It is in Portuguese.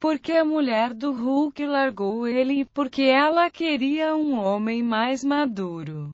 Porque a mulher do Hulk largou ele e porque ela queria um homem mais maduro.